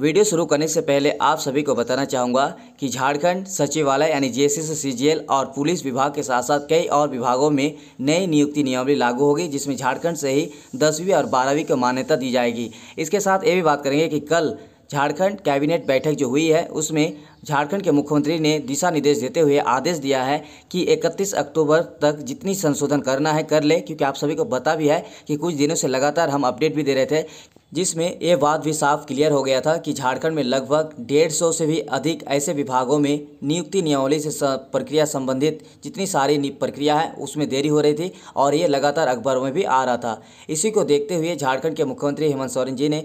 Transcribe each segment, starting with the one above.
video शुरू करने से पहले आप सभी को बताना चाहूँगा कि झारखंड सचिवालय यानी जे सीजीएल और पुलिस विभाग के साथ साथ कई और विभागों में नई नियुक्ति नियमावली लागू होगी जिसमें झारखंड से ही दसवीं और बारहवीं को मान्यता दी जाएगी इसके साथ ये भी बात करेंगे कि कल झारखंड कैबिनेट बैठक जो हुई है उसमें झारखंड के मुख्यमंत्री ने दिशा निर्देश देते हुए आदेश दिया है कि 31 अक्टूबर तक जितनी संशोधन करना है कर ले क्योंकि आप सभी को पता भी है कि कुछ दिनों से लगातार हम अपडेट भी दे रहे थे जिसमें ये बात भी साफ क्लियर हो गया था कि झारखंड में लगभग डेढ़ सौ से भी अधिक ऐसे विभागों में नियुक्ति नियमावली से प्रक्रिया संबंधित जितनी सारी प्रक्रिया है उसमें देरी हो रही थी और ये लगातार अखबारों में भी आ रहा था इसी को देखते हुए झारखंड के मुख्यमंत्री हेमंत सोरेन जी ने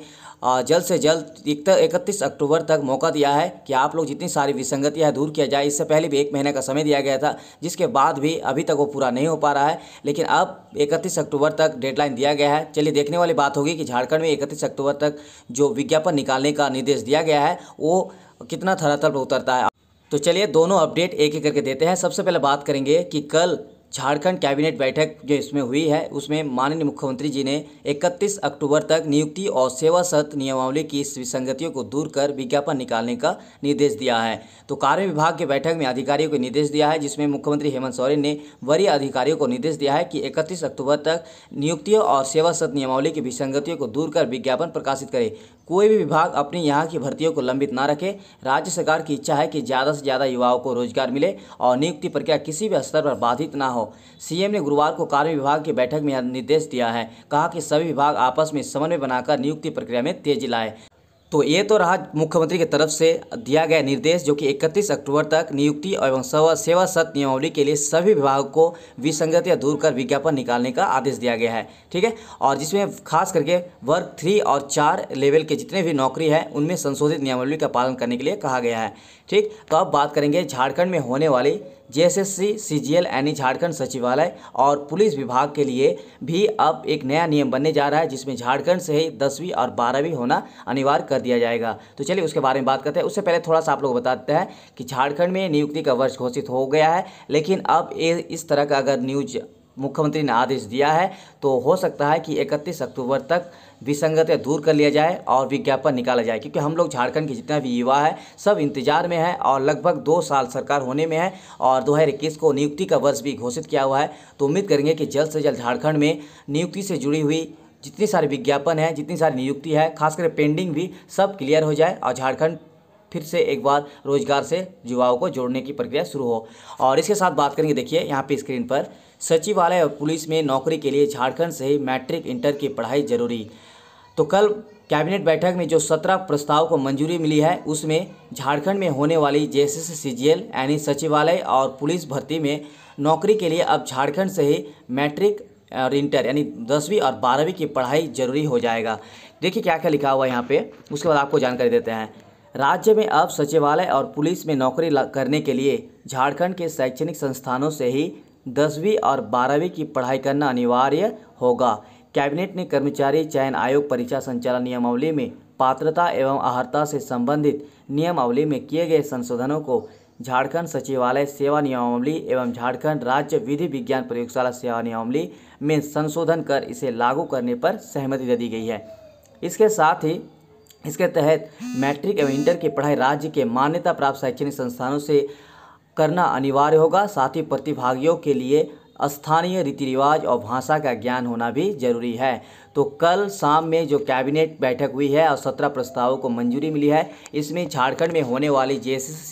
जल्द से जल्द इकतीस अक्टूबर तक मौका दिया है कि आप लोग जितनी सारी विसंगतियाँ दूर किया जाए इससे पहले भी एक महीने का समय दिया गया था जिसके बाद भी अभी तक वो पूरा नहीं हो पा रहा है लेकिन अब इकतीस अक्टूबर तक डेडलाइन दिया गया है चलिए देखने वाली बात होगी कि झारखंड में इकतीस इकतीस अक्टूबर तक जो विज्ञापन निकालने का निर्देश दिया गया है वो कितना थरातल पर उतरता है तो चलिए दोनों अपडेट एक एक करके देते हैं सबसे पहले बात करेंगे कि कल झारखंड कैबिनेट बैठक जो इसमें हुई है उसमें माननीय मुख्यमंत्री जी ने 31 अक्टूबर तक नियुक्ति और सेवा सत नियमावली की विसंगतियों को दूर कर विज्ञापन निकालने का निर्देश दिया है तो कार्य विभाग की बैठक में अधिकारियों को निर्देश दिया है जिसमें मुख्यमंत्री हेमंत सोरेन ने वरीय अधिकारियों को निर्देश दिया है कि इकतीस अक्टूबर तक नियुक्तियों और सेवा सत नियमावली की विसंगतियों को दूर कर विज्ञापन प्रकाशित करे कोई भी विभाग अपनी यहाँ की भर्तियों को लंबित न रखे राज्य सरकार की इच्छा है कि ज़्यादा से ज़्यादा युवाओं को रोजगार मिले और नियुक्ति प्रक्रिया किसी भी स्तर पर बाधित ना हो सीएम ने गुरुवार को कार्य विभाग की बैठक में निर्देश दिया है कहा कि सभी विभाग आपस में समन्वय बनाकर नियुक्ति प्रक्रिया में तेजी लाए तो ये तो रहा मुख्यमंत्री की तरफ से दिया गया निर्देश जो कि 31 अक्टूबर तक नियुक्ति एवं सेवा सत नियमावली के लिए सभी विभागों को विसंगतियाँ दूर कर विज्ञापन निकालने का आदेश दिया गया है ठीक है और जिसमें खास करके वर्ग थ्री और चार लेवल के जितने भी नौकरी हैं उनमें संशोधित नियमावली का पालन करने के लिए कहा गया है ठीक तो अब बात करेंगे झारखंड में होने वाली जेएसएससी सीजीएल यानी झारखंड सचिवालय और पुलिस विभाग के लिए भी अब एक नया नियम बनने जा रहा है जिसमें झारखंड से ही दसवीं और बारहवीं होना अनिवार्य कर दिया जाएगा तो चलिए उसके बारे में बात करते हैं उससे पहले थोड़ा सा आप लोग बताते हैं कि झारखंड में नियुक्ति का वर्ष घोषित हो गया है लेकिन अब इस तरह का अगर न्यूज मुख्यमंत्री ने आदेश दिया है तो हो सकता है कि 31 अक्टूबर तक विसंगतियाँ दूर कर लिया जाए और विज्ञापन निकाला जाए क्योंकि हम लोग झारखंड के जितना भी युवा है सब इंतजार में है और लगभग दो साल सरकार होने में है और दो को नियुक्ति का वर्ष भी घोषित किया हुआ है तो उम्मीद करेंगे कि जल्द से जल्द झारखंड में नियुक्ति से जुड़ी हुई जितनी सारी विज्ञापन है जितनी सारी नियुक्ति है खासकर पेंडिंग भी सब क्लियर हो जाए और झारखंड फिर से एक बार रोजगार से युवाओं को जोड़ने की प्रक्रिया शुरू हो और इसके साथ बात करेंगे देखिए यहाँ पे स्क्रीन पर सचिवालय और पुलिस में नौकरी के लिए झारखंड से ही मैट्रिक इंटर की पढ़ाई जरूरी तो कल कैबिनेट बैठक में जो सत्रह प्रस्ताव को मंजूरी मिली है उसमें झारखंड में होने वाली जे एस यानी सचिवालय और पुलिस भर्ती में नौकरी के लिए अब झारखंड से ही मैट्रिक और इंटर यानी दसवीं और बारहवीं की पढ़ाई जरूरी हो जाएगा देखिए क्या क्या लिखा हुआ है यहाँ पे उसके बाद आपको जानकारी देते हैं राज्य में अब सचिवालय और पुलिस में नौकरी करने के लिए झारखंड के शैक्षणिक संस्थानों से ही दसवीं और बारहवीं की पढ़ाई करना अनिवार्य होगा कैबिनेट ने कर्मचारी चयन आयोग परीक्षा संचालन नियमावली में पात्रता एवं अहर्ता से संबंधित नियमावली में किए गए संशोधनों को झारखंड सचिवालय सेवा नियमावली एवं झारखंड राज्य विधि विज्ञान प्रयोगशाला सेवा नियमावली में संशोधन कर इसे लागू करने पर सहमति दे दी गई है इसके साथ ही इसके तहत मैट्रिक एवं इंटर की पढ़ाई राज्य के मान्यता प्राप्त शैक्षणिक संस्थानों से करना अनिवार्य होगा साथ ही प्रतिभागियों के लिए स्थानीय रीति रिवाज और भाषा का ज्ञान होना भी जरूरी है तो कल शाम में जो कैबिनेट बैठक हुई है और सत्रह प्रस्तावों को मंजूरी मिली है इसमें झारखंड में होने वाली जे एस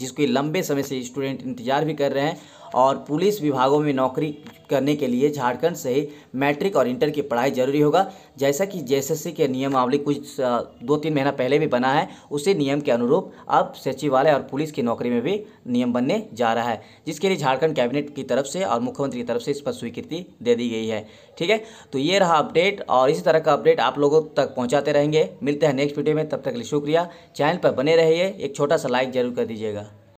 जिसकी लंबे समय से स्टूडेंट इंतजार भी कर रहे हैं और पुलिस विभागों में नौकरी करने के लिए झारखंड से मैट्रिक और इंटर की पढ़ाई जरूरी होगा जैसा कि जेएसएससी के नियमावली कुछ दो तीन महीना पहले भी बना है उसी नियम के अनुरूप अब सचिवालय और पुलिस की नौकरी में भी नियम बनने जा रहा है जिसके लिए झारखंड कैबिनेट की तरफ से और मुख्यमंत्री की तरफ से इस पर स्वीकृति दे दी गई है ठीक है तो ये रहा अपडेट और इसी तरह का अपडेट आप लोगों तक पहुँचाते रहेंगे मिलते हैं नेक्स्ट वीडियो में तब तक के लिए शुक्रिया चैनल पर बने रहिए एक छोटा सा लाइक जरूर कर दीजिएगा